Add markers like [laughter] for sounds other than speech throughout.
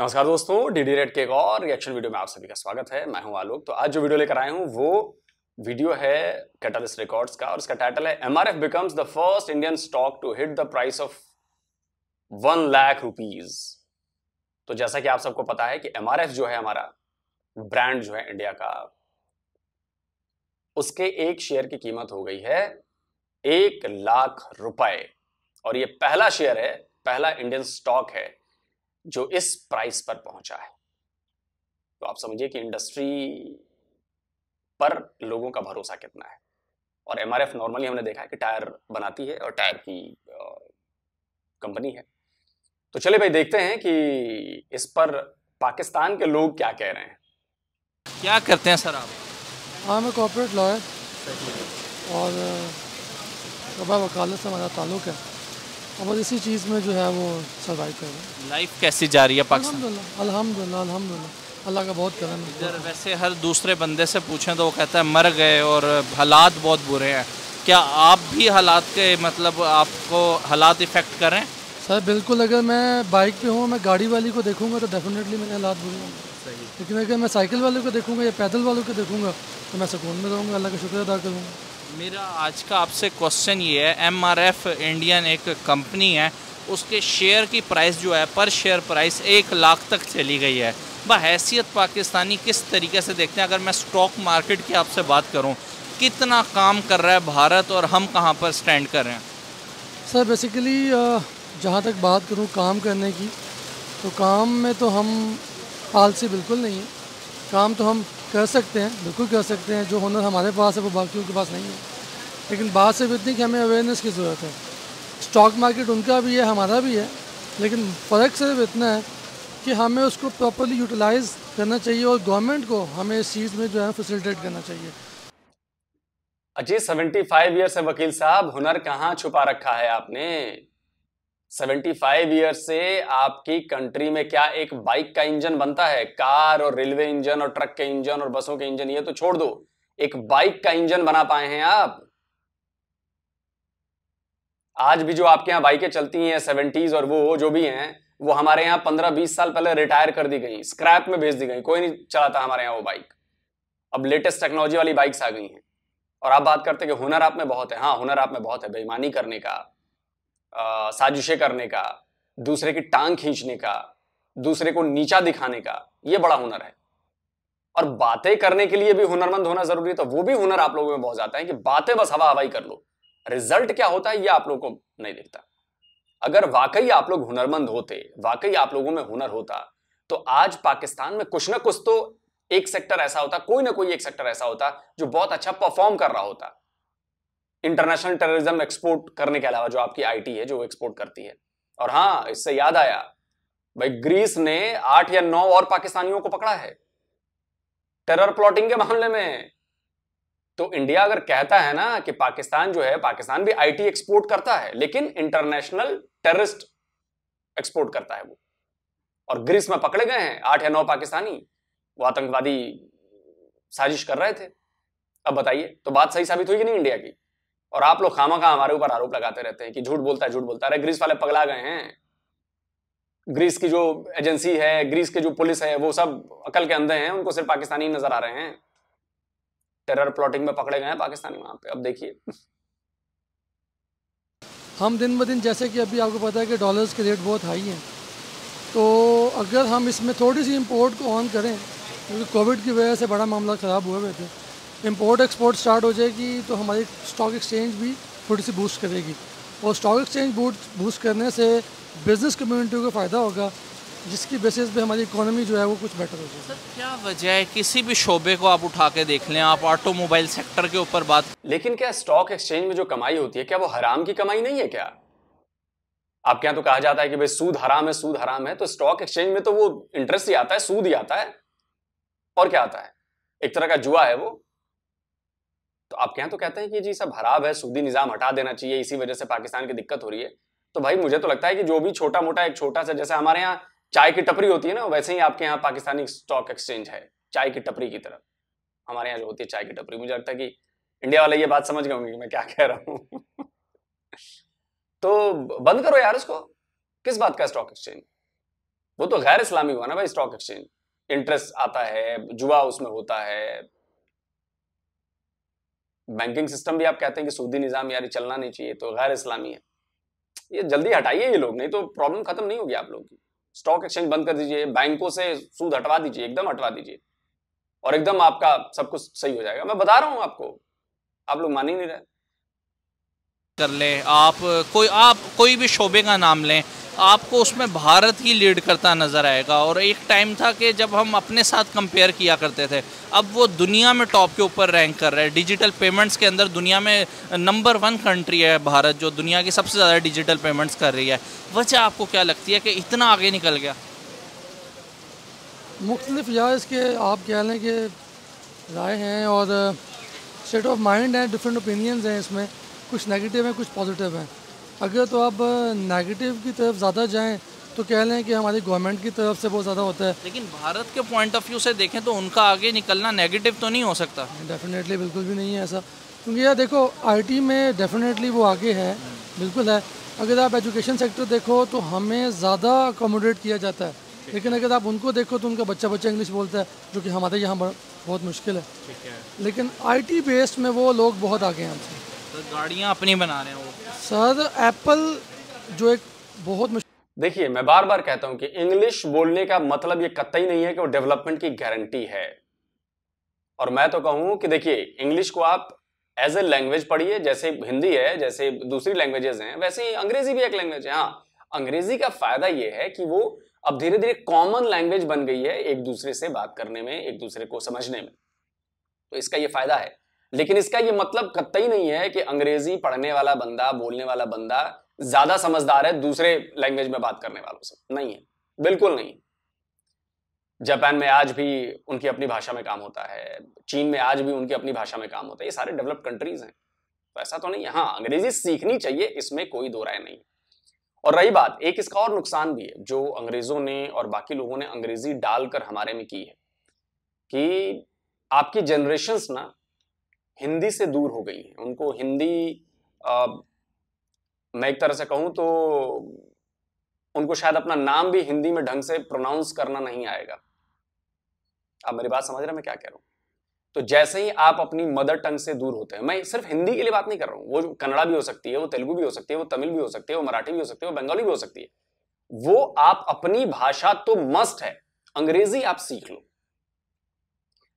नमस्कार दोस्तों DD red के एक और रिएक्शन वीडियो में आप सभी का स्वागत है मैं हूं आलोक तो आज जो वीडियो लेकर आया हूं वो वीडियो है कैटलिस्ट रिकॉर्ड्स का और इसका टाइटल है MRF becomes the first Indian stock to hit the price of one lakh rupees तो जैसा कि आप सबको पता है कि एम जो है हमारा ब्रांड जो है इंडिया का उसके एक शेयर की कीमत हो गई है एक लाख रुपए और ये पहला शेयर है पहला इंडियन स्टॉक है जो इस प्राइस पर पहुंचा है तो आप समझिए कि इंडस्ट्री पर लोगों का भरोसा कितना है और एम नॉर्मली हमने देखा है कि टायर बनाती है और टायर की कंपनी है तो चले भाई देखते हैं कि इस पर पाकिस्तान के लोग क्या कह रहे हैं क्या करते हैं सर आप हाँ मैं कॉपोरेट लॉयर और वकालत से हमारा ताल्लुक है और बस इसी चीज़ में जो है वो सर्वाइव कर रहे हैं लाइफ कैसी जा रही है पाकिस्तान अलहमदिल्ला अलहमदिल्ला अल्लाह का बहुत करम इधर वैसे हर दूसरे बंदे से पूछें तो वो कहता है मर गए और हालात बहुत बुरे हैं क्या आप भी हालात के मतलब आपको हालात इफ़ेक्ट करें सर बिल्कुल अगर मैं बाइक पे हूँ मैं गाड़ी वाली को देखूँगा तो डेफिनेटली मेरे हालात बुरे होंगे लेकिन अगर मैं साइकिल वालों को देखूँगा या पैदल वालों को देखूँगा तो मैं सुकून में रहूँगा अल्लाह का शुक्र अदा करूँगा मेरा आज का आपसे क्वेश्चन ये है एमआरएफ इंडियन एक कंपनी है उसके शेयर की प्राइस जो है पर शेयर प्राइस एक लाख तक चली गई है बहसीत पाकिस्तानी किस तरीके से देखते हैं अगर मैं स्टॉक मार्केट की आपसे बात करूं कितना काम कर रहा है भारत और हम कहां पर स्टैंड कर रहे हैं सर बेसिकली जहाँ तक बात करूँ काम करने की तो काम में तो हम आलसी बिल्कुल नहीं है काम तो हम कह सकते हैं बिल्कुल कह सकते हैं जो हुनर हमारे पास है वो बाकियों के पास नहीं है लेकिन बात सिर्फ इतनी कि हमें अवेयरनेस की ज़रूरत है स्टॉक मार्केट उनका भी है हमारा भी है लेकिन फ़र्क सिर्फ इतना है कि हमें उसको प्रॉपरली यूटिलाइज करना चाहिए और गवर्नमेंट को हमें इस चीज़ में जो है फैसिलिटेट करना चाहिए अजी सेवेंटी फाइव ईयर्स है वकील साहब हुनर कहाँ छुपा रखा है आपने 75 ईयर से आपकी कंट्री में क्या एक बाइक का इंजन बनता है कार और रेलवे इंजन और ट्रक के इंजन और बसों के इंजन ये तो छोड़ दो एक बाइक का इंजन बना पाए हैं आप आज भी जो आपके यहाँ बाइकें चलती हैं सेवेंटीज और वो जो भी हैं वो हमारे यहाँ पंद्रह बीस साल पहले रिटायर कर दी गई स्क्रैप में भेज दी गई कोई नहीं चलाता हमारे यहाँ वो बाइक अब लेटेस्ट टेक्नोलॉजी वाली बाइक्स आ गई हैं और आप बात करते कि हुनर आप में बहुत है हाँ हुनर आप में बहुत है बेईमानी करने का साजिशें करने का दूसरे की टांग खींचने का दूसरे को नीचा दिखाने का ये बड़ा हुनर है और बातें करने के लिए भी हुनरमंद होना जरूरी है तो वो भी हुनर आप लोगों में बहुत ज्यादा है कि बातें बस हवा हवाई कर लो रिजल्ट क्या होता है ये आप लोगों को नहीं दिखता अगर वाकई आप लोग हुनरमंद होते वाकई आप लोगों में हुनर होता तो आज पाकिस्तान में कुछ ना कुछ तो एक सेक्टर ऐसा होता कोई ना कोई एक सेक्टर ऐसा होता जो बहुत अच्छा परफॉर्म कर रहा होता इंटरनेशनल टेररिज्म एक्सपोर्ट करने के अलावा जो आपकी आईटी है जो एक्सपोर्ट करती है और हां इससे याद आया भाई ग्रीस ने आठ या नौ और पाकिस्तानियों को पकड़ा है टेरर प्लॉटिंग के मामले में तो इंडिया अगर कहता है ना कि पाकिस्तान जो है पाकिस्तान भी आईटी एक्सपोर्ट करता है लेकिन इंटरनेशनल टेररिस्ट एक्सपोर्ट करता है वो और ग्रीस में पकड़े गए हैं आठ या नौ पाकिस्तानी वो आतंकवादी साजिश कर रहे थे अब बताइए तो बात सही साबित हुई कि नहीं इंडिया की और आप लोग खामा खा हमारे ऊपर आरोप लगाते रहते हैं कि झूठ बोलता है झूठ बोलता है अरे ग्रीस वाले पगला गए हैं ग्रीस की जो एजेंसी है ग्रीस के जो पुलिस है वो सब अकल के अंधे हैं उनको सिर्फ पाकिस्तानी नजर आ रहे हैं टेरर प्लॉटिंग में पकड़े गए हैं पाकिस्तानी वहां पे अब देखिए हम दिन ब दिन जैसे कि अभी आपको पता है कि डॉलर्स के रेट बहुत हाई हैं तो अगर हम इसमें थोड़ी सी इम्पोर्ट को ऑन करें क्योंकि कोविड की वजह से बड़ा मामला ख़राब हुए हुए थे इम्पोर्ट एक्सपोर्ट स्टार्ट हो जाएगी तो हमारी स्टॉक एक्सचेंज भी थोड़ी सी बूस्ट करेगी और स्टॉक एक्सचेंज बूस्ट करने से बिज़नेस कम्युनिटी को फ़ायदा होगा जिसकी बेसिस पे हमारी इकोनॉमी जो है वो कुछ बेटर हो जाए सर क्या वजह है किसी भी शोबे को आप उठा के देख लें आप ऑटोमोबाइल सेक्टर के ऊपर बात लेकिन क्या स्टॉक एक्सचेंज में जो कमाई होती है क्या वो हराम की कमाई नहीं है क्या आपके यहाँ तो कहा जाता है कि भाई सूद हराम है सूद हराम है तो स्टॉक एक्सचेंज में तो वो इंटरेस्ट ही आता है सूद ही आता है और क्या आता है एक तरह का जुआ है वो तो आप यहाँ तो कहते हैं कि जी सब खराब है सूदी निज़ाम हटा देना चाहिए इसी वजह से पाकिस्तान की दिक्कत हो रही है तो भाई मुझे तो लगता है कि जो भी छोटा मोटा एक छोटा सा जैसे हमारे यहाँ चाय की टपरी होती है ना वैसे ही आपके यहाँ पाकिस्तानी स्टॉक एक्सचेंज है चाय की टपरी की तरफ हमारे यहाँ जो होती है चाय की टपरी मुझे लगता है कि इंडिया वाले ये बात समझ गए होंगे कि मैं क्या कह रहा हूँ [laughs] तो बंद करो यार इसको किस बात का स्टॉक एक्सचेंज वो तो गैर इस्लामी हुआ ना भाई स्टॉक एक्सचेंज इंटरेस्ट आता है जुआ उसमें होता है बैंकिंग सिस्टम भी आप कहते हैं कि सऊदी निज़ाम यार चलना नहीं चाहिए तो गैर इस्लामी है ये जल्दी हटाइए ये लोग नहीं तो प्रॉब्लम खत्म नहीं होगी आप लोग की स्टॉक एक्सचेंज बंद कर दीजिए बैंकों से सूद हटवा दीजिए एकदम हटवा दीजिए और एकदम आपका सब कुछ सही हो जाएगा मैं बता रहा हूँ आपको आप लोग मान ही नहीं रहे कर ले आप कोई आप कोई भी शोबे का नाम लें आपको उसमें भारत ही लीड करता नज़र आएगा और एक टाइम था कि जब हम अपने साथ कंपेयर किया करते थे अब वो दुनिया में टॉप के ऊपर रैंक कर रहा है डिजिटल पेमेंट्स के अंदर दुनिया में नंबर वन कंट्री है भारत जो दुनिया की सबसे ज़्यादा डिजिटल पेमेंट्स कर रही है वजह आपको क्या लगती है कि इतना आगे निकल गया मुख्तलिफ के इसके आप कह लें कि राय हैं और स्टेट ऑफ माइंड हैं डिफरेंट ओपिनियंस हैं इसमें कुछ नेगेटिव हैं कुछ पॉजिटिव हैं अगर तो आप नेगेटिव की तरफ ज़्यादा जाएँ तो कह लें कि हमारी गवर्नमेंट की तरफ से बहुत ज़्यादा होता है लेकिन भारत के पॉइंट ऑफ व्यू से देखें तो उनका आगे निकलना नेगेटिव तो नहीं हो सकता डेफिनेटली बिल्कुल भी नहीं है ऐसा क्योंकि यार देखो आई में डेफिनेटली वो आगे है बिल्कुल है अगर आप एजुकेशन सेक्टर देखो तो हमें ज़्यादा अकोमोडेट किया जाता है लेकिन अगर आप उनको देखो तो उनका बच्चा बच्चा इंग्लिश बोलता है जो कि हमारे यहाँ बहुत मुश्किल है लेकिन आईटी बेस्ड में वो लोग बहुत आगे हैं हमसे तो गाड़ियाँ अपनी बना रहे हैं वो सर एप्पल जो एक बहुत देखिए मैं बार बार कहता हूं कि इंग्लिश बोलने का मतलब ये कतई नहीं है कि वो डेवलपमेंट की गारंटी है और मैं तो कहूं कि देखिए इंग्लिश को आप एज ए लैंग्वेज पढ़िए जैसे हिंदी है जैसे दूसरी लैंग्वेजेस हैं वैसे ही अंग्रेजी भी एक लैंग्वेज है हाँ अंग्रेजी का फायदा यह है कि वो अब धीरे धीरे कॉमन लैंग्वेज बन गई है एक दूसरे से बात करने में एक दूसरे को समझने में तो इसका ये फायदा है लेकिन इसका ये मतलब कतई नहीं है कि अंग्रेजी पढ़ने वाला बंदा बोलने वाला बंदा ज्यादा समझदार है दूसरे लैंग्वेज में बात करने वालों से नहीं है बिल्कुल नहीं जापान में आज भी उनकी अपनी भाषा में काम होता है चीन में आज भी उनकी अपनी भाषा में काम होता है ये सारे डेवलप्ड कंट्रीज हैं तो ऐसा तो नहीं है हाँ अंग्रेजी सीखनी चाहिए इसमें कोई दो राय नहीं और रही बात एक इसका और नुकसान भी है जो अंग्रेजों ने और बाकी लोगों ने अंग्रेजी डालकर हमारे में की है कि आपकी जनरेशन ना हिंदी से दूर हो गई है उनको हिंदी आ, मैं एक तरह से कहूं तो उनको शायद अपना नाम भी हिंदी में ढंग से प्रोनाउंस करना नहीं आएगा आप मेरी बात समझ रहे हैं मैं क्या कह रहा हूं तो जैसे ही आप अपनी मदर टंग से दूर होते हैं मैं सिर्फ हिंदी के लिए बात नहीं कर रहा हूं वो कन्नड़ा भी हो सकती है वो तेलुगु भी हो सकती है वो तमिल भी हो सकती है वो मराठी भी हो सकती है वो बंगाली भी हो सकती है वो आप अपनी भाषा तो मस्ट है अंग्रेजी आप सीख लो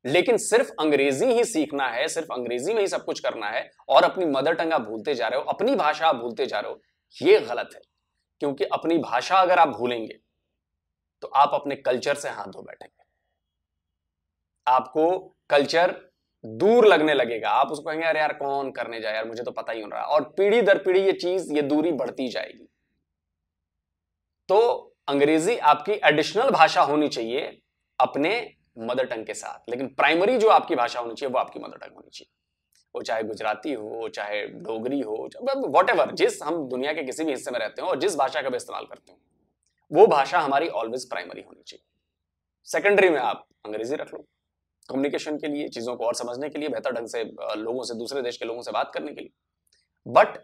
लेकिन सिर्फ अंग्रेजी ही सीखना है सिर्फ अंग्रेजी में ही सब कुछ करना है और अपनी मदर टंग आप भूलते जा रहे हो अपनी भाषा आप भूलते जा रहे हो ये गलत है क्योंकि अपनी भाषा अगर आप भूलेंगे तो आप अपने कल्चर से हाथ धो बैठेंगे आपको कल्चर दूर लगने लगेगा आप उसको कहेंगे अरे यार कौन करने जाए यार मुझे तो पता ही हो रहा और पीढ़ी दर पीढ़ी ये चीज ये दूरी बढ़ती जाएगी तो अंग्रेजी आपकी एडिशनल भाषा होनी चाहिए अपने मदर टंग के साथ लेकिन प्राइमरी जो आपकी भाषा होनी चाहिए वो आपकी मदर टंग होनी चाहिए वो चाहे गुजराती हो चाहे डोगरी हो वॉट एवर जिस हम दुनिया के किसी भी हिस्से में रहते हो और जिस भाषा का भी इस्तेमाल करते हो वो भाषा हमारी ऑलवेज प्राइमरी होनी चाहिए सेकेंडरी में आप अंग्रेजी रख लो कम्युनिकेशन के लिए चीज़ों को और समझने के लिए बेहतर ढंग से लोगों से दूसरे देश के लोगों से बात करने के लिए बट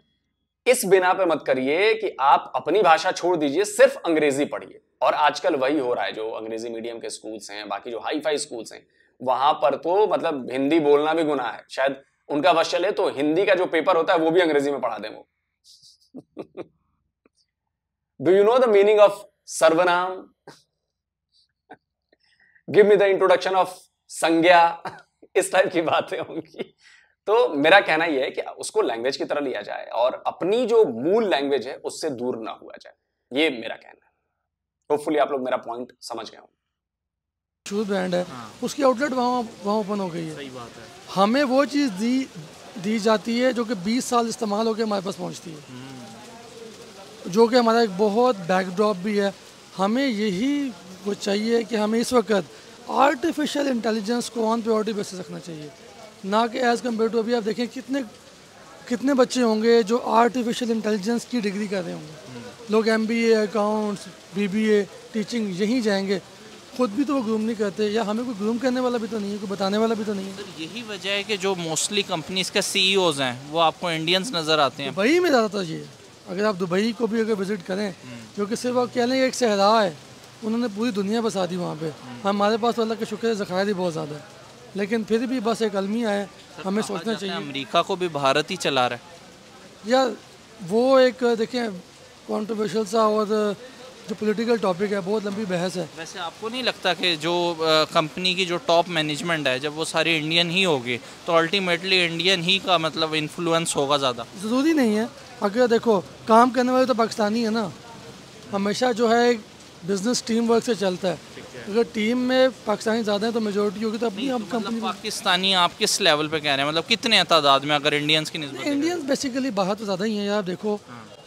इस बिना पे मत करिए कि आप अपनी भाषा छोड़ दीजिए सिर्फ अंग्रेजी पढ़िए और आजकल वही हो रहा है जो अंग्रेजी मीडियम के स्कूल्स हैं बाकी जो हाई फाई स्कूल्स हैं वहां पर तो मतलब हिंदी बोलना भी गुना है शायद उनका वश चले तो हिंदी का जो पेपर होता है वो भी अंग्रेजी में पढ़ा दें वो do you know the meaning of सर्वनाम give me the introduction of संज्ञा [laughs] इस टाइप की बातें होंगी तो मेरा कहना यह है कि उसको लैंग्वेज की तरह लिया जाए और अपनी जो मूल लैंग्वेज है उससे दूर ना हुआ जाए ये मेरा कहना है होपफुली आप लोग मेरा पॉइंट समझ गए होंगे शूज ब्रांड है हाँ। उसकी आउटलेट वहाँ वहाँ ओपन हो गई है सही बात है हमें वो चीज़ दी दी जाती है जो कि 20 साल इस्तेमाल होकर हमारे पास पहुँचती है हम्म। जो कि हमारा एक बहुत बैकड्रॉप भी है हमें यही वो चाहिए कि हमें इस वक्त आर्टिफिशियल इंटेलिजेंस को ऑन प्योरिटी बेसिस रखना चाहिए ना कि एज़ कम्पेयर टू अभी आप देखें कितने कितने बच्चे होंगे जो आर्टिफिशियल इंटेलिजेंस की डिग्री कर रहे होंगे लोग M B accounts B B A teaching यहीं जाएंगे खुद भी तो वो ग्रूम नहीं करते या हमें कोई ग्रूम करने वाला भी तो नहीं है कोई बताने वाला भी तो नहीं है यही वजह है कि जो मोस्टली कंपनीज के सीईओज e हैं वो आपको इंडियंस नज़र आते हैं दुबई में ज़्यादातर ये अगर आप दुबई को भी अगर विज़िट करें क्योंकि सिर्फ आप कह लें एक सहरा है उन्होंने पूरी दुनिया बसा दी वहाँ पर हम्म। हमारे पास तो अल्लाह का शुक्र ज़ख़ायर ही बहुत ज़्यादा है लेकिन फिर भी बस एक अलमिया है हमें सोचना चाहिए अमेरिका को भी भारत ही चला रहा है या वो एक देखें कॉन्ट्रोवर्शल सा और जो पॉलिटिकल टॉपिक है बहुत लंबी बहस है वैसे आपको नहीं लगता कि जो कंपनी की जो टॉप मैनेजमेंट है जब वो सारी इंडियन ही होगी तो अल्टीमेटली इंडियन ही का मतलब इन्फ्लुएंस होगा ज़्यादा ज़रूरी नहीं है अगर देखो काम करने वाले तो पाकिस्तानी है ना हमेशा जो है बिज़नेस टीम वर्क से चलता है अगर टीम में पाकिस्तानी ज़्यादा है तो मेजोरिटी होगी तो अपनी आप कंपनी तो मतलब पाकिस्तानी आप किस लेवल पे कह रहे हैं मतलब कितने तादाद में अगर इंडियंस की इंडियंस बेसिकली बाहर तो ज़्यादा ही है यार देखो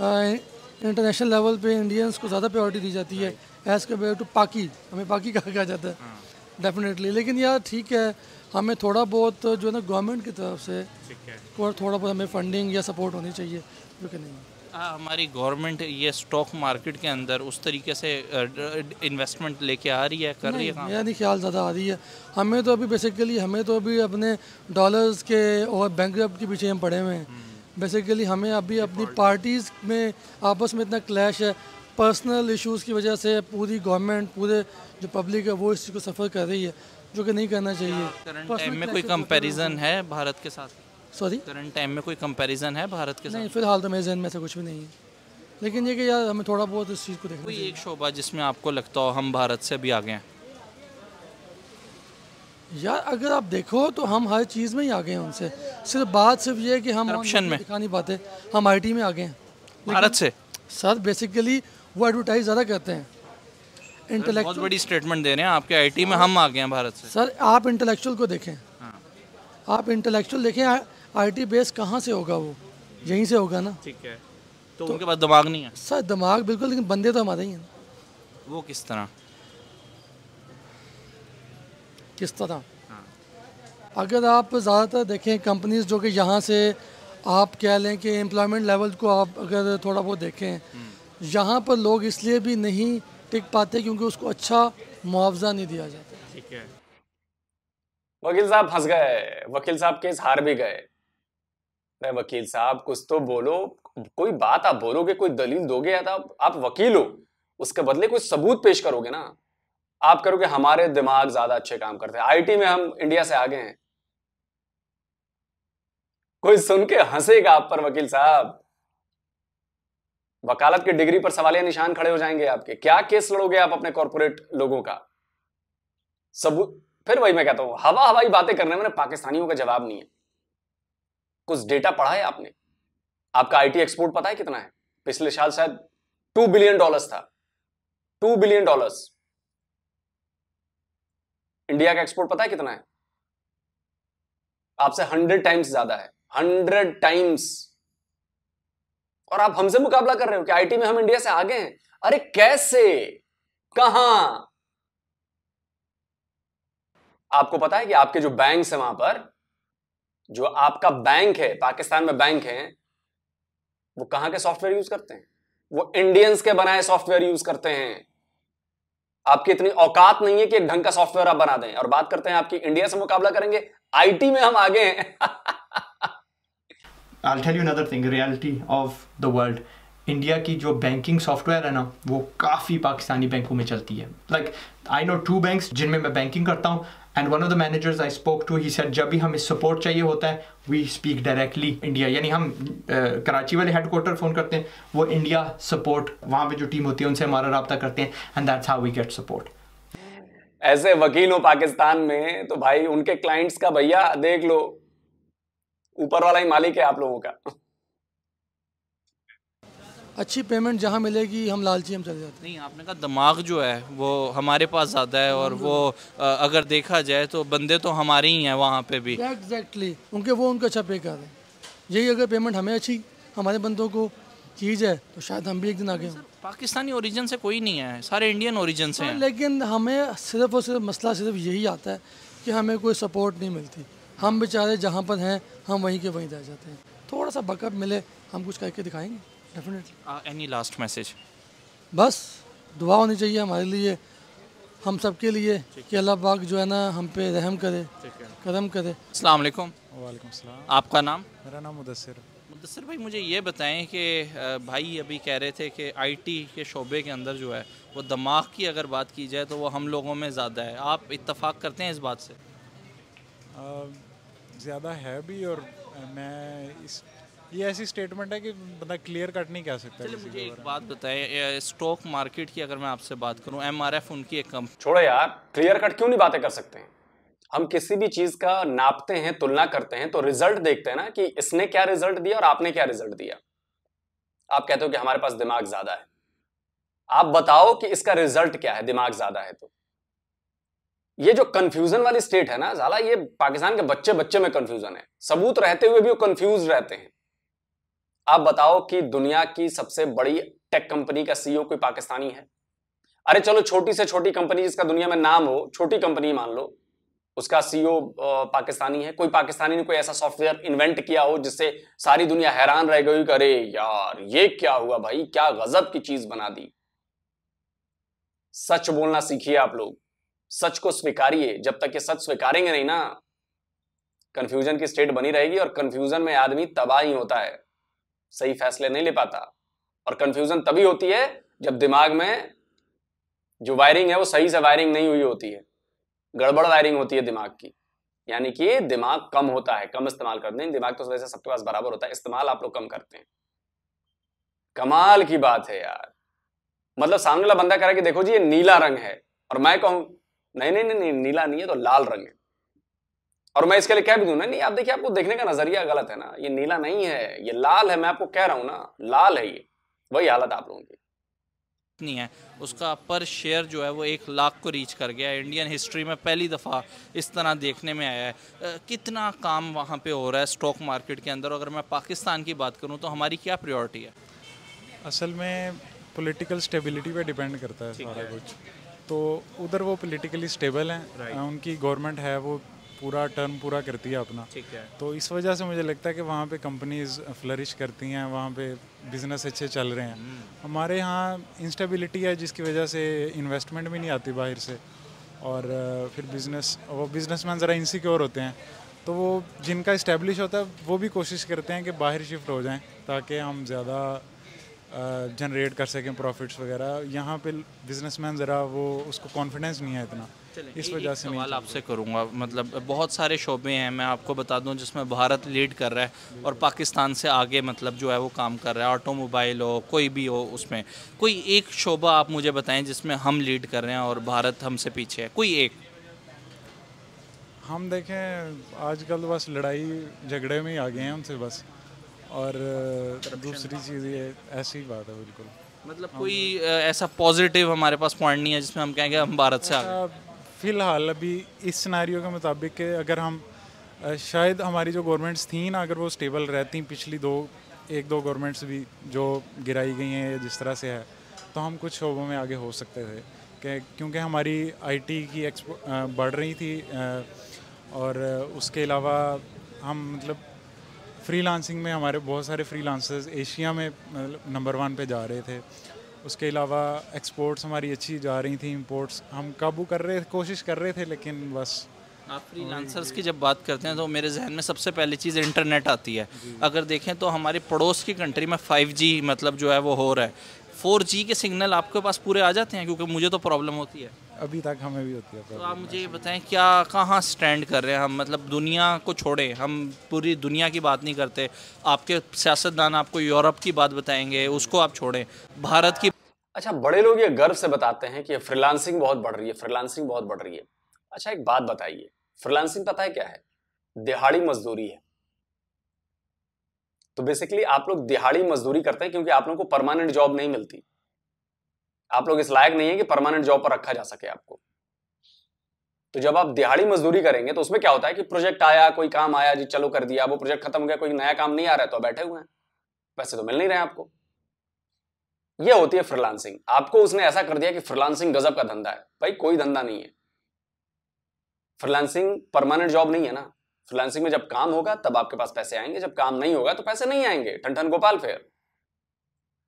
इंटरनेशनल हाँ। लेवल पे इंडियंस को ज़्यादा प्रायोरिटी दी जाती है एज़ कम्पेयर टू पाकि हमें पाकि कहा गया जाता है डेफिनेटली हाँ। लेकिन यार ठीक है हमें थोड़ा बहुत जो है ना गवर्नमेंट की तरफ से और थोड़ा बहुत हमें फंडिंग या सपोर्ट होनी चाहिए जो कि नहीं आ, हमारी गवर्नमेंट ये स्टॉक मार्केट के अंदर उस तरीके से इन्वेस्टमेंट लेके आ रही है कर रही है मेरा नहीं ख्याल ज़्यादा आ रही है हमें तो अभी बेसिकली हमें तो अभी अपने डॉलर्स के और बैंक के पीछे हम पड़े हुए हैं बेसिकली हम्म। हमें अभी अपनी पार्टीज़ में आपस में इतना क्लैश है पर्सनल इशूज़ की वजह से पूरी गवर्नमेंट पूरे जो पब्लिक है वो इस चीज़ को सफ़र कर रही है जो कि नहीं करना चाहिए में कोई तो कंपैरिजन है भारत के साथ सॉरी करंट टाइम में कोई कंपैरिजन है भारत के नहीं फिलहाल तो मेरे जहन में ऐसा कुछ भी नहीं है लेकिन ये कि यार हमें थोड़ा बहुत इस चीज़ को देखना कोई एक शोबा जिसमें आपको लगता हो हम भारत से भी आगे हैं यार अगर आप देखो तो हम हर चीज़ में ही आगे हैं उनसे सिर्फ बात सिर्फ ये है कि हम ऑप्शन में दिखा नहीं पाते हम आई में आगे हैं भारत से सर बेसिकली वो एडवर्टाइज ज़्यादा करते हैं इंटेलेक्चुअल बड़ी स्टेटमेंट दे रहे हैं आपके आईटी में हम आ गए हैं भारत से सर आप इंटेलेक्चुअल को देखें हाँ। आप इंटेलेक्चुअल देखें आईटी बेस कहाँ से होगा वो यहीं से होगा ना ठीक है तो, तो उनके पास दिमाग नहीं है सर दिमाग बिल्कुल लेकिन बंदे तो हमारे ही हैं वो किस तरह किस तरह हाँ। अगर आप ज़्यादातर देखें कंपनीज जो कि यहाँ से आप कह लें कि एम्प्लॉयमेंट लेवल को आप अगर थोड़ा बहुत देखें हम्म। यहाँ पर लोग इसलिए भी नहीं टिक पाते क्योंकि उसको अच्छा मुआवजा नहीं दिया जाता ठीक है वकील साहब फंस गए वकील साहब केस हार भी गए अरे वकील साहब कुछ तो बोलो कोई बात आप बोलोगे कोई दलील दोगे या था तो आप वकील हो उसके बदले कोई सबूत पेश करोगे ना आप करोगे हमारे दिमाग ज्यादा अच्छे काम करते हैं आईटी में हम इंडिया से आगे हैं कोई सुन के हंसेगा आप पर वकील साहब वकालत की डिग्री पर सवाल या निशान खड़े हो जाएंगे आपके क्या केस लड़ोगे आप अपने कॉरपोरेट लोगों का सबूत फिर वही मैं कहता हूं हवा हवाई बातें करने में पाकिस्तानियों का जवाब नहीं है कुछ डेटा पढ़ा है आपने आपका आईटी एक्सपोर्ट पता है कितना है पिछले साल शायद टू बिलियन डॉलर्स था टू बिलियन डॉलर्स इंडिया का एक्सपोर्ट पता है कितना है आपसे हंड्रेड टाइम्स ज्यादा है हंड्रेड टाइम्स और आप हमसे मुकाबला कर रहे हो कि आईटी में हम इंडिया से आगे हैं अरे कैसे कहा आपको पता है कि आपके जो बैंक है वहां पर जो आपका बैंक है पाकिस्तान में बैंक है वो कहां के सॉफ्टवेयर यूज करते हैं वो इंडियंस के बनाए सॉफ्टवेयर यूज करते हैं आपकी इतनी औकात नहीं है कि एक ढंग का सॉफ्टवेयर आप बना दें और बात करते हैं आपकी इंडिया से मुकाबला करेंगे आईटी में हम आगे हैं reality of the world India की जो बैंकिंग सॉफ्टवेयर है ना वो काफ़ी पाकिस्तानी बैंकों में चलती है like I know two banks जिनमें मैं बैंकिंग करता हूँ and one of the managers I spoke to he said जब भी हमें सपोर्ट चाहिए होता है वी स्पीक डायरेक्टली इंडिया यानी हम uh, कराची वाले हेडकोार्टर फ़ोन करते हैं वो इंडिया सपोर्ट वहाँ पे जो टीम होती है उनसे हमारा रबता करते हैं and that's how we get support ऐसे वकील हो पाकिस्तान में तो भाई उनके क्लाइंट्स का भैया देख लो ऊपर वाला ही मालिक है आप लोगों का अच्छी पेमेंट जहाँ मिलेगी हम लालची हम चले जाते नहीं आपने कहा दिमाग जो है वो हमारे पास ज़्यादा है और वो अगर देखा जाए तो बंदे तो हमारे ही हैं वहाँ पे भी एग्जैक्टली उनके वो उनको अच्छा पे कर रहे हैं यही अगर पेमेंट हमें अच्छी हमारे बंदों को चीज़ है तो शायद हम भी एक दिन आगे हों पाकिस्तानी ओरिजिन से कोई नहीं है सारे इंडियन ओरिजिन से हाँ, हैं लेकिन हमें सिर्फ और सिर्फ मसला सिर्फ यही आता है कि हमें कोई सपोर्ट नहीं मिलती हम बेचारे जहाँ पर हैं हम वहीं के वहीं रह जाते हैं थोड़ा सा बकअप मिले हम कुछ करके दिखाएंगे डेफिनेटली एनी लास्ट मैसेज बस दुआ होनी चाहिए हमारे लिए हम सब के लिए कि अल्लाह पाक जो है ना हम पे रहम करे कदम करे अस्सलाम वालेकुम वालेकुम सलाम आपका नाम मेरा नाम मुदसर मुदसर भाई मुझे ये बताएं कि भाई अभी कह रहे थे कि आईटी के शोबे के अंदर जो है वो दिमाग की अगर बात की जाए तो वो हम लोगों में ज़्यादा है आप इतफाक़ करते हैं इस बात से ज़्यादा है भी और मैं इस ये ऐसी स्टेटमेंट है कि बंदा क्लियर कट नहीं कह सकता चलिए मुझे एक बात बताएं स्टॉक मार्केट की अगर मैं आपसे बात करूं एमआरएफ उनकी एक कम छोड़ो यार क्लियर कट क्यों नहीं बातें कर सकते हैं हम किसी भी चीज का नापते हैं तुलना करते हैं तो रिजल्ट देखते हैं ना कि इसने क्या रिजल्ट दिया और आपने क्या रिजल्ट दिया आप कहते हो कि हमारे पास दिमाग ज्यादा है आप बताओ कि इसका रिजल्ट क्या है दिमाग ज्यादा है तो ये जो कंफ्यूजन वाली स्टेट है ना जला ये पाकिस्तान के बच्चे बच्चे में कंफ्यूजन है सबूत रहते हुए भी वो कंफ्यूज रहते हैं आप बताओ कि दुनिया की सबसे बड़ी टेक कंपनी का सीईओ e कोई पाकिस्तानी है अरे चलो छोटी से छोटी कंपनी जिसका दुनिया में नाम हो छोटी कंपनी मान लो उसका सीईओ e पाकिस्तानी है कोई पाकिस्तानी ने कोई ऐसा सॉफ्टवेयर इन्वेंट किया हो जिससे सारी दुनिया हैरान रह गई अरे यार ये क्या हुआ भाई क्या गजब की चीज बना दी सच बोलना सीखिए आप लोग सच को स्वीकारिए जब तक ये सच स्वीकारेंगे नहीं ना कंफ्यूजन की स्टेट बनी रहेगी और कंफ्यूजन में आदमी तबाही होता है सही फैसले नहीं ले पाता और कंफ्यूजन तभी होती है जब दिमाग में जो वायरिंग है वो सही से वायरिंग नहीं हुई होती है गड़बड़ वायरिंग होती है दिमाग की यानी कि दिमाग कम होता है कम इस्तेमाल करते हैं दिमाग तो वैसे सबके पास बराबर होता है इस्तेमाल आप लोग कम करते हैं कमाल की बात है यार मतलब सामने वाला बंदा कह रहा है कि देखो जी ये नीला रंग है और मैं कहूं नहीं नहीं नहीं, नहीं नीला नहीं है तो लाल रंग है और मैं इसके लिए कह भी दू ना नहीं आप देखिए आपको देखने का नजरिया गलत है ना ये नीला नहीं है ये लाल है मैं आपको कह रहा हूँ ना लाल है ये वही हालत आप लोगों की नहीं है उसका पर शेयर जो है वो एक लाख को रीच कर गया है इंडियन हिस्ट्री में पहली दफ़ा इस तरह देखने में आया है कितना काम वहाँ पे हो रहा है स्टॉक मार्केट के अंदर अगर मैं पाकिस्तान की बात करूँ तो हमारी क्या प्रायोरिटी है असल में पॉलिटिकल स्टेबिलिटी पे डिपेंड करता है सारा कुछ तो उधर वो पॉलिटिकली स्टेबल हैं उनकी गवर्नमेंट है वो पूरा टर्न पूरा करती है अपना ठीक है तो इस वजह से मुझे लगता है कि वहाँ पे कंपनीज फ्लरिश करती हैं वहाँ पे बिजनेस अच्छे चल रहे हैं हम्म। हमारे यहाँ इंस्टेबिलिटी है जिसकी वजह से इन्वेस्टमेंट भी नहीं आती बाहर से और फिर बिजनेस वो मैन ज़रा इनसिक्योर होते हैं तो वो जिनका इस्टेब्लिश होता है वो भी कोशिश करते हैं कि बाहर शिफ्ट हो जाएँ ताकि हम ज़्यादा जनरेट कर सकें प्रॉफिट्स वगैरह यहाँ पे बिजनेसमैन ज़रा वो उसको कॉन्फिडेंस नहीं है इतना इस वजह से सवाल तो आपसे करूँगा मतलब बहुत सारे शोबे हैं मैं आपको बता दूँ जिसमें भारत लीड कर रहा है और पाकिस्तान से आगे मतलब जो है वो काम कर रहा है ऑटोमोबाइल हो कोई भी हो उसमें कोई एक शोबा आप मुझे बताएं जिसमें हम लीड कर रहे हैं और भारत हमसे पीछे है कोई एक हम देखें आजकल बस लड़ाई झगड़े में ही आ गए हैं हमसे बस और दूसरी चीज़ ये ऐसी बात है बिल्कुल मतलब कोई ऐसा पॉजिटिव हमारे पास पॉइंट नहीं है जिसमें हम कहेंगे हम भारत से आ गए फ़िलहाल अभी इस सिनारियों के मुताबिक अगर हम शायद हमारी जो गवर्नमेंट्स थी ना अगर वो स्टेबल रहती पिछली दो एक दो गवर्नमेंट्स भी जो गिराई गई हैं जिस तरह से है तो हम कुछ शोबों में आगे हो सकते थे क्योंकि हमारी आईटी की एक्सपो बढ़ रही थी और उसके अलावा हम मतलब फ्रीलांसिंग में हमारे बहुत सारे फ्रीलांसर्स एशिया में नंबर मतलब वन पे जा रहे थे उसके अलावा एक्सपोर्ट्स हमारी अच्छी जा रही थी इम्पोर्ट्स हम काबू कर रहे कोशिश कर रहे थे लेकिन बस आप फ्रीलांसर्स की जब बात करते हैं तो मेरे जहन में सबसे पहली चीज़ इंटरनेट आती है अगर देखें तो हमारे पड़ोस की कंट्री में 5G मतलब जो है वो हो रहा है फोर जी के सिग्नल आपके पास पूरे आ जाते हैं क्योंकि मुझे तो प्रॉब्लम होती है अभी तक हमें भी होती है तो आप मुझे ये बताएं क्या कहाँ स्टैंड कर रहे हैं हम मतलब दुनिया को छोड़े हम पूरी दुनिया की बात नहीं करते आपके सियासतदान आपको यूरोप की बात बताएंगे उसको आप छोड़ें भारत की अच्छा बड़े लोग ये गर्व से बताते हैं कि फ्रीलांसिंग बहुत बढ़ रही है फ्रीलांसिंग बहुत बढ़ रही है अच्छा एक बात बताइए फ्रीलांसिंग पता है क्या है दिहाड़ी मजदूरी है तो बेसिकली आप लोग दिहाड़ी मजदूरी करते हैं क्योंकि आप लोग को परमानेंट जॉब नहीं मिलती आप लोग इस लायक नहीं है कि परमानेंट जॉब पर रखा जा सके आपको तो जब आप दिहाड़ी मजदूरी करेंगे तो उसमें क्या होता है कि प्रोजेक्ट आया कोई काम आया जी चलो कर दिया वो प्रोजेक्ट खत्म हो गया कोई नया काम नहीं आ रहा है तो बैठे हुए हैं पैसे तो मिल नहीं रहे आपको ये होती है फ्रीलांसिंग आपको उसने ऐसा कर दिया कि फ्रीलांसिंग गजब का धंधा है भाई कोई धंधा नहीं है फ्रीलांसिंग परमानेंट जॉब नहीं है ना फ्रीलांसिंग में जब काम होगा तब आपके पास पैसे आएंगे जब काम नहीं होगा तो पैसे नहीं आएंगे ठन ठन गोपाल फेर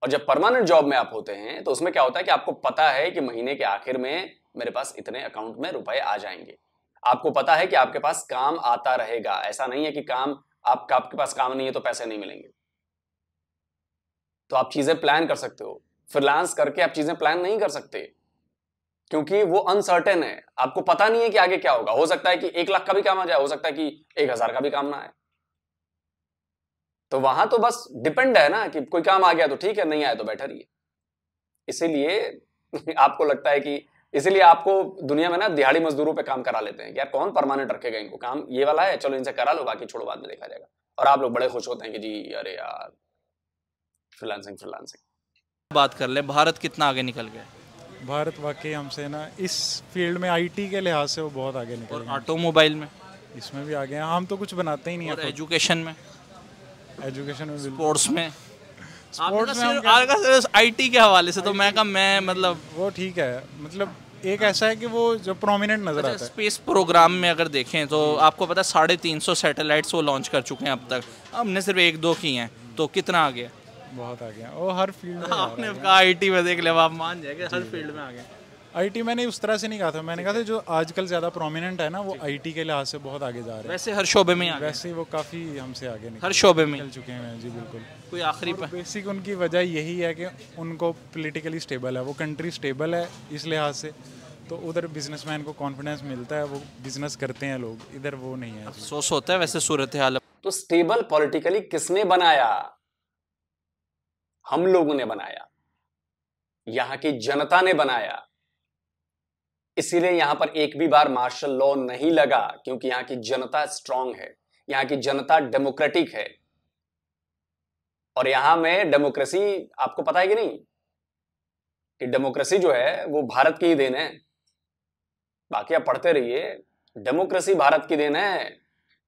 और जब परमानेंट जॉब में आप होते हैं तो उसमें क्या होता है कि आपको पता है कि महीने के आखिर में मेरे पास इतने अकाउंट में रुपए आ जाएंगे आपको पता है कि आपके पास काम आता रहेगा ऐसा नहीं है कि काम आप, आपके पास काम नहीं है तो पैसे नहीं मिलेंगे तो आप चीजें प्लान कर सकते हो फ्रीलांस करके आप चीजें प्लान नहीं कर सकते क्योंकि वो अनसर्टेन है आपको पता नहीं है कि आगे क्या होगा हो सकता है कि एक लाख का भी काम आ जाए हो सकता है कि एक हजार का भी काम ना आए तो वहां तो बस डिपेंड है ना कि कोई काम आ गया तो ठीक है नहीं आया तो बैठा रहिए इसीलिए [laughs] आपको लगता है कि इसीलिए आपको दुनिया में ना दिहाड़ी मजदूरों पे काम करा लेते हैं कि यार कौन परमानेंट रखेगा इनको काम ये वाला है चलो इनसे करा लो बाकी छोड़ो बाद में देखा जाएगा और आप लोग बड़े खुश होते हैं कि जी अरे यार फ्रीलांसिंग फ्रीलांसिंग बात कर ले भारत कितना आगे निकल गया भारत वाकई हमसे ना इस फील्ड में आईटी के लिहाज से वो बहुत आगे निकल और ऑटोमोबाइल में इसमें भी आगे हैं हम तो कुछ बनाते ही नहीं और एजुकेशन में एजुकेशन में स्पोर्ट्स में स्पोर्ट्स में तो आईटी तो के हवाले से तो मैं कहा मैं मतलब वो ठीक है मतलब एक ऐसा है कि वो जो प्रोमिनेंट नजर अच्छा, आता है स्पेस प्रोग्राम में अगर देखें तो हम्म। आपको पता है साढ़े तीन सौ सैटेलाइट्स वो लॉन्च कर चुके हैं अब तक हमने सिर्फ एक दो की हैं तो कितना आ गया बहुत आगे हैं वो हर फील्ड में आपने कहा आईटी में देख लिया आप मान जाएंगे हर फील्ड में आगे आईटी मैंने उस तरह से नहीं कहा था मैंने कहा था जो आजकल ज़्यादा प्रोमिनेंट है ना वो आईटी के लिहाज से बहुत आगे जा रहे हैं वैसे हर शोबे में आगे वैसे वो काफ़ी हमसे आगे निकल हर शोबे में निकल चुके हैं जी बिल्कुल कोई आखिरी बेसिक उनकी वजह यही है कि उनको पोलिटिकली स्टेबल है वो कंट्री स्टेबल है इस लिहाज से तो उधर बिजनेसमैन को कॉन्फिडेंस मिलता है वो बिजनेस करते हैं लोग इधर वो नहीं है अफसोस होता है वैसे सूरत हाल तो स्टेबल पॉलिटिकली किसने बनाया हम लोगों ने बनाया यहां की जनता ने बनाया इसीलिए यहां पर एक भी बार मार्शल लॉ नहीं लगा क्योंकि यहां की जनता स्ट्रांग है यहां की जनता डेमोक्रेटिक है और यहां में डेमोक्रेसी आपको पता है कि नहीं कि डेमोक्रेसी जो है वो भारत की ही देन है बाकी आप पढ़ते रहिए डेमोक्रेसी भारत की देन है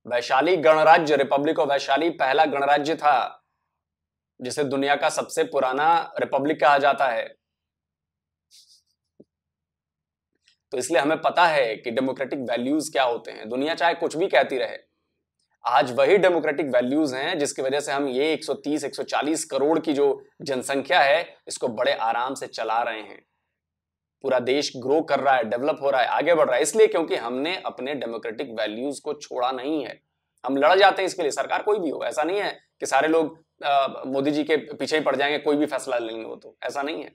वैशाली गणराज्य रिपब्लिक ऑफ वैशाली पहला गणराज्य था जिसे दुनिया का सबसे पुराना रिपब्लिक कहा जाता है तो इसलिए हमें पता है कि डेमोक्रेटिक वैल्यूज क्या होते हैं दुनिया चाहे कुछ भी कहती रहे आज वही डेमोक्रेटिक वैल्यूज हैं जिसकी वजह से हम ये 130 140 करोड़ की जो जनसंख्या है इसको बड़े आराम से चला रहे हैं पूरा देश ग्रो कर रहा है डेवलप हो रहा है आगे बढ़ रहा है इसलिए क्योंकि हमने अपने डेमोक्रेटिक वैल्यूज को छोड़ा नहीं है हम लड़ जाते हैं इसके लिए सरकार कोई भी हो ऐसा नहीं है कि सारे लोग मोदी जी के पीछे ही पड़ जाएंगे कोई भी फैसला लेंगे वो तो ऐसा नहीं है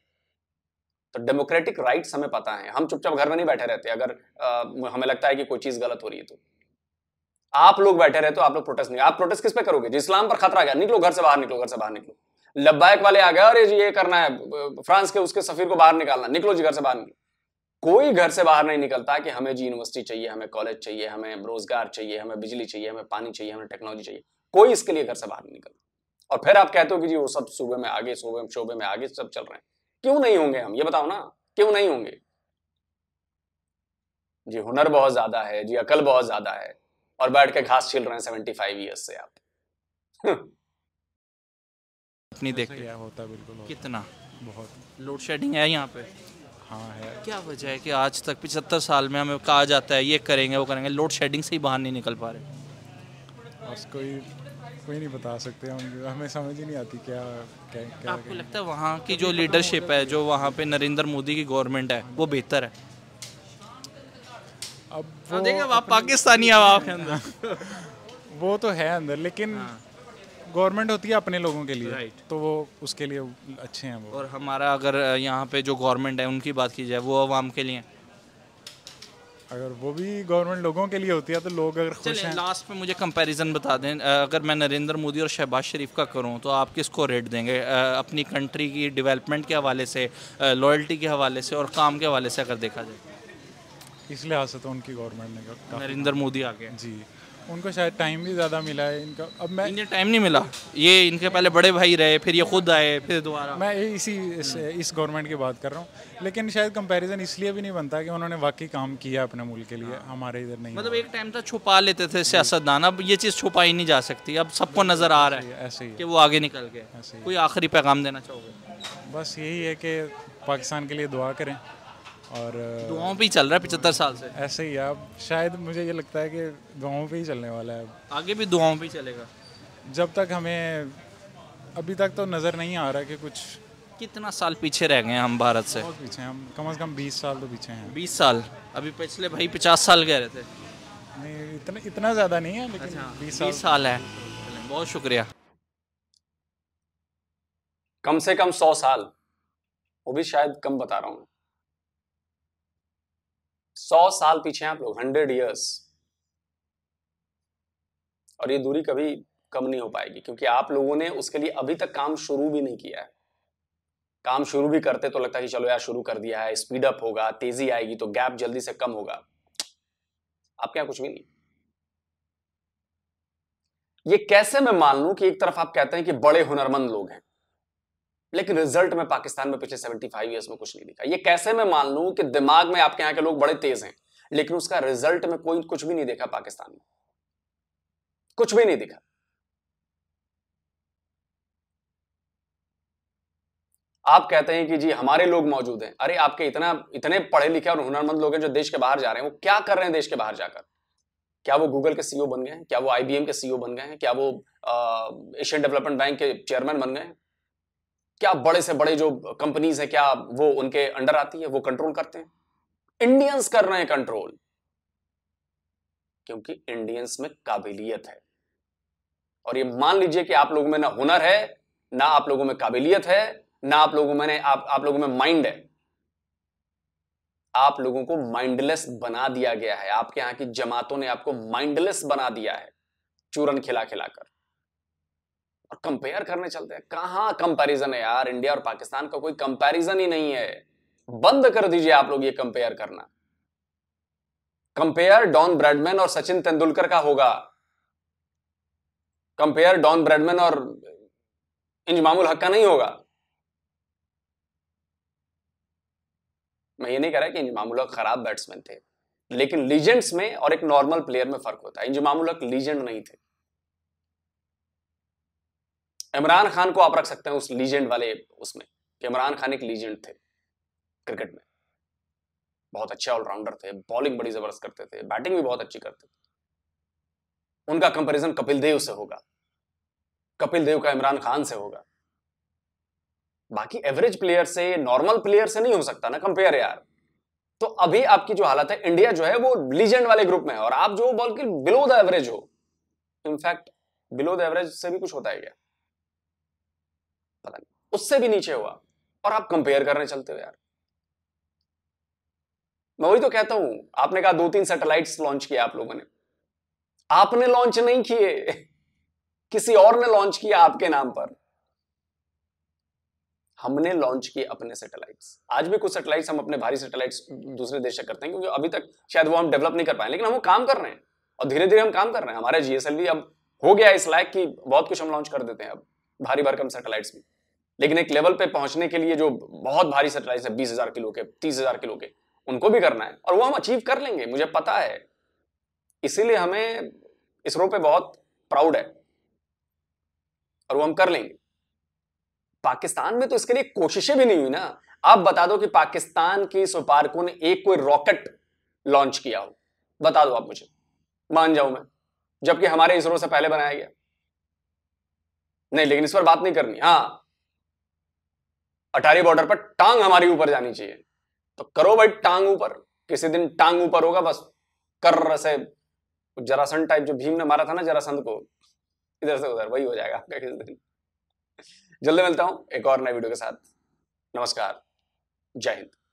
तो डेमोक्रेटिक राइट हमें पता है हम चुपचाप घर में नहीं बैठे रहते अगर आ, हमें लगता है कि कोई चीज गलत हो रही है तो आप लोग बैठे रहे तो आप लोग प्रोटेस्ट नहीं आप प्रोटेस्ट किस पे करोगे इस्लाम पर खतरा गया निकलो घर से बाहर निकलो घर से बाहर निकलो लब्बैक वाले आ गए अरे ये करना है फ्रांस के उसके सफीर को बाहर निकालना निकलो जी घर से बाहर निकलो कोई घर से बाहर नहीं निकलता कि हमें जी यूनिवर्सिटी चाहिए हमें कॉलेज चाहिए हमें रोजगार चाहिए हमें बिजली चाहिए हमें पानी चाहिए हमें टेक्नोलॉजी चाहिए कोई इसके लिए घर से बाहर नहीं निकलता और फिर आप कहते हो कि जी वो सब सूबे में आगे सूबे शोबे में आगे सब चल रहे हैं क्यों नहीं होंगे हम ये बताओ ना क्यों नहीं होंगे जी हुनर बहुत ज्यादा है जी अकल बहुत ज्यादा है और बैठ के घास छील रहे हैं सेवेंटी फाइव ईयर्स से आप अपनी देख लिया होता बिल्कुल कितना बहुत लोड शेडिंग है यहाँ पे हाँ है क्या वजह है कि आज तक पिछहत्तर साल में हमें कहा जाता है ये करेंगे वो करेंगे लोड शेडिंग से ही बाहर नहीं निकल पा रहे बस कोई कोई नहीं बता सकते हम हमें समझ ही नहीं आती क्या क्या, क्या आपको क्या, लगता है वहाँ की जो लीडरशिप है जो वहाँ पे नरेंद्र मोदी की गवर्नमेंट है वो बेहतर है अब वो देखिए आप पाकिस्तानी अब आपके अंदर [laughs] वो तो है अंदर लेकिन गवर्नमेंट हाँ। होती है अपने लोगों के लिए राइट तो वो उसके लिए अच्छे हैं वो और हमारा अगर यहाँ पे जो गवर्नमेंट है उनकी बात की जाए वो आवाम के लिए अगर वो भी गवर्नमेंट लोगों के लिए होती है तो लोग अगर खुश हैं लास्ट में मुझे कंपैरिजन बता दें अगर मैं नरेंद्र मोदी और शहबाज शरीफ का करूं तो आप किसको रेट देंगे अपनी कंट्री की डेवलपमेंट के हवाले से लॉयल्टी के हवाले से और काम के हवाले से अगर देखा जाए इस लिहाज से तो उनकी गवर्नमेंट ने नरेंद्र मोदी आ जी उनको शायद टाइम भी ज़्यादा मिला है इनका अब मैं इन्हें टाइम नहीं मिला ये इनके पहले बड़े भाई रहे फिर ये खुद आए फिर दोबारा मैं इसी इस, इस गवर्नमेंट की बात कर रहा हूँ लेकिन शायद कंपैरिजन इसलिए भी नहीं बनता कि उन्होंने वाकई काम किया अपने मुल्क के लिए हमारे इधर नहीं मतलब एक टाइम तक छुपा लेते थे सियासतदान अब ये चीज़ छुपाई नहीं जा सकती अब सबको नज़र आ रहा है ऐसे ही कि वो आगे निकल गए कोई आखिरी पैगाम देना चाहोगे बस यही है कि पाकिस्तान के लिए दुआ करें और दुआओं पे ही चल रहा है पिछहत्तर साल से ऐसे ही अब शायद मुझे ये लगता है कि दुआओं पे ही चलने वाला है आगे भी दुआओं पे ही चलेगा जब तक हमें अभी तक तो नज़र नहीं आ रहा कि कुछ कितना साल पीछे रह गए हम भारत से बहुत पीछे हम कम से कम बीस साल तो पीछे हैं बीस साल अभी पिछले भाई पचास साल कह रहे थे नहीं इतना इतना ज़्यादा नहीं है लेकिन अच्छा, साल, साल है बहुत शुक्रिया कम से कम सौ साल वो भी शायद कम बता रहा हूँ सौ साल पीछे आप लोग हंड्रेड ईयर्स और ये दूरी कभी कम नहीं हो पाएगी क्योंकि आप लोगों ने उसके लिए अभी तक काम शुरू भी नहीं किया है काम शुरू भी करते तो लगता है कि चलो यार शुरू कर दिया है स्पीड अप होगा तेजी आएगी तो गैप जल्दी से कम होगा आपके यहां कुछ भी नहीं ये कैसे मैं मान लू कि एक तरफ आप कहते हैं कि बड़े हुनरमंद लोग हैं लेकिन रिजल्ट में पाकिस्तान में पिछले 75 ईयर्स में कुछ नहीं दिखा ये कैसे मैं मान लू कि दिमाग में आपके यहाँ के लोग बड़े तेज हैं लेकिन उसका रिजल्ट में कोई कुछ भी नहीं देखा पाकिस्तान में कुछ भी नहीं दिखा आप कहते हैं कि जी हमारे लोग मौजूद हैं अरे आपके इतना इतने पढ़े लिखे और हुनरमंद लोग हैं जो देश के बाहर जा रहे हैं वो क्या कर रहे हैं देश के बाहर जाकर क्या वो गूगल के सीईओ e बन गए हैं क्या वो आईबीएम के सीईओ e बन गए हैं क्या वो एशियन डेवलपमेंट बैंक के चेयरमैन बन गए हैं क्या बड़े से बड़े जो कंपनीज है क्या वो उनके अंडर आती है वो कंट्रोल करते हैं इंडियंस कर रहे हैं कंट्रोल क्योंकि इंडियंस में काबिलियत है और ये मान लीजिए कि आप लोगों में ना हुनर है ना आप लोगों में काबिलियत है ना आप लोगों में आप, आप लोगों में माइंड है आप लोगों को माइंडलेस बना दिया गया है आपके यहां की जमातों ने आपको माइंडलेस बना दिया है चूरन खिला खिलाकर कंपेयर करने चलते हैं कहां कंपैरिजन है यार इंडिया और पाकिस्तान का कोई कंपैरिजन ही नहीं है बंद कर दीजिए आप लोग ये कंपेयर करना कंपेयर डॉन ब्रैडमैन और सचिन तेंदुलकर का होगा कंपेयर डॉन ब्रैडमैन और इंजमामुल हक का नहीं होगा मैं ये नहीं कह रहा कि इंजमामुल हक खराब बैट्समैन थे लेकिन लीजेंड्स में और एक नॉर्मल प्लेयर में फर्क होता है इंजमामुल हक लीजेंड नहीं थे इमरान खान को आप रख सकते हैं उस लीजेंड वाले उसमें कि इमरान खान एक लीजेंड थे क्रिकेट में बहुत अच्छे ऑलराउंडर थे बॉलिंग बड़ी जबरदस्त करते थे बैटिंग भी बहुत अच्छी करते थे उनका कंपैरिजन कपिल देव से होगा कपिल देव का इमरान खान से होगा बाकी एवरेज प्लेयर से नॉर्मल प्लेयर से नहीं हो सकता ना कंपेयर यार तो अभी आपकी जो हालत है इंडिया जो है वो लीजेंड वाले ग्रुप में है और आप जो बॉल के बिलो द एवरेज हो इनफैक्ट बिलो द एवरेज से भी कुछ होता है क्या पता नहीं उससे भी नीचे हुआ और आप कंपेयर करने चलते हो यार मैं वही तो कहता हूं आपने कहा दो तीन सैटेलाइट्स लॉन्च किया आप लोगों ने आपने लॉन्च नहीं किए किसी और ने लॉन्च किया आपके नाम पर हमने लॉन्च किए अपने सैटेलाइट्स आज भी कुछ सैटेलाइट्स हम अपने भारी सैटेलाइट्स दूसरे देश से करते हैं क्योंकि अभी तक शायद वो हम डेवलप नहीं कर पाए लेकिन हम वो काम कर रहे हैं और धीरे धीरे हम काम कर रहे हैं हमारा जीएसएलवी अब हो गया इस लायक कि बहुत कुछ हम लॉन्च कर देते हैं अब भारी भरकम सैटेलाइट्स भी लेकिन एक लेवल पे पहुंचने के लिए जो बहुत भारी सेटेलाइट है बीस हजार किलो के तीस हजार किलो के उनको भी करना है और वो हम अचीव कर लेंगे मुझे पता है इसीलिए हमें इसरो पे बहुत प्राउड है और वो हम कर लेंगे पाकिस्तान में तो इसके लिए कोशिशें भी नहीं हुई ना आप बता दो कि पाकिस्तान की सुपारको ने एक कोई रॉकेट लॉन्च किया हो बता दो आप मुझे मान जाओ मैं जबकि हमारे इसरो से पहले बनाया गया नहीं लेकिन इस पर बात नहीं करनी हाँ अटारी बॉर्डर पर टांग हमारी ऊपर जानी चाहिए तो करो भाई टांग ऊपर किसी दिन टांग ऊपर होगा बस कर रसे जरासंध टाइप जो भीम ने मारा था ना जरासंध को इधर से उधर वही हो जाएगा आपका किसी दिन जल्दी मिलता हूं एक और नए वीडियो के साथ नमस्कार जय हिंद